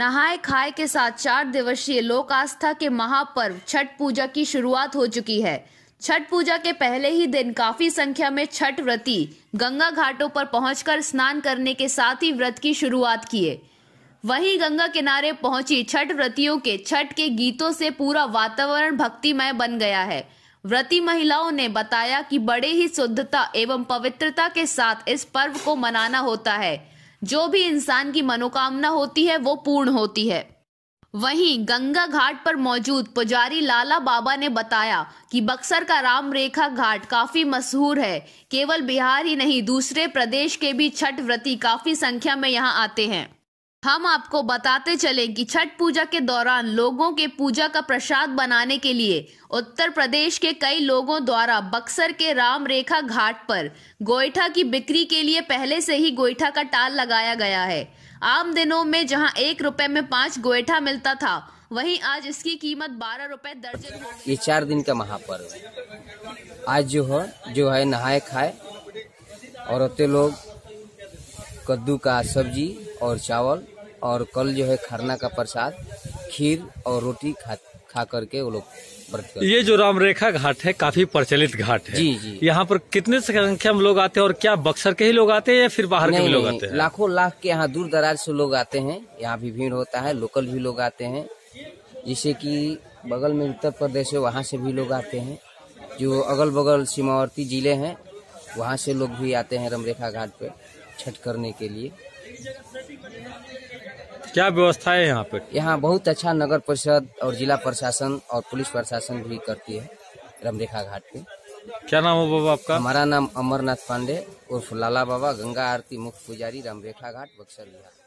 नहाए खाए के साथ चार दिवसीय लोक आस्था के महापर्व छठ पूजा की शुरुआत हो चुकी है छठ पूजा के पहले ही दिन काफी संख्या में छठ व्रती गंगा घाटों पर पहुंचकर स्नान करने के साथ ही व्रत की शुरुआत किए वहीं गंगा किनारे पहुंची छठ व्रतियों के छठ के गीतों से पूरा वातावरण भक्तिमय बन गया है व्रती महिलाओं ने बताया कि बड़े ही शुद्धता एवं पवित्रता के साथ इस पर्व को मनाना होता है जो भी इंसान की मनोकामना होती है वो पूर्ण होती है वहीं गंगा घाट पर मौजूद पुजारी लाला बाबा ने बताया कि बक्सर का राम रेखा घाट काफी मशहूर है केवल बिहार ही नहीं दूसरे प्रदेश के भी छठ व्रती काफी संख्या में यहाँ आते हैं हम आपको बताते चलें कि छठ पूजा के दौरान लोगों के पूजा का प्रसाद बनाने के लिए उत्तर प्रदेश के कई लोगों द्वारा बक्सर के राम रेखा घाट पर गोईठा की बिक्री के लिए पहले से ही गोईठा का टाल लगाया गया है आम दिनों में जहां एक रुपए में पाँच गोईठा मिलता था वहीं आज इसकी कीमत बारह रुपए दर्जन ये चार दिन का महापर्व आज जो है जो है नहाए खाए और लोग कद्दू का सब्जी और चावल और कल जो है खरना का प्रसाद खीर और रोटी खा खा करके वो लोग ये जो रामरेखा घाट है काफी प्रचलित घाट है जी जी यहाँ पर कितने संख्या में लोग आते हैं और क्या बक्सर के ही लोग आते हैं या फिर बाहर के भी लोग आते हैं लाखों लाख के यहाँ दूर दराज से लोग आते हैं यहाँ भी भीड़ होता है लोकल भी लोग आते हैं जैसे कि बगल में उत्तर प्रदेश है वहाँ से भी लोग आते हैं जो अगल बगल सीमावर्ती जिले हैं वहाँ से लोग भी आते हैं रामरेखा घाट पर छठ करने के लिए क्या व्यवस्था है यहाँ पे यहाँ बहुत अच्छा नगर परिषद और जिला प्रशासन और पुलिस प्रशासन भी करती है रमरेखा घाट पे क्या नाम है बाबा आपका हमारा नाम अमरनाथ पांडे उर्फ लाला बाबा गंगा आरती मुख्य पुजारी रमरेखा घाट बक्सर बिहार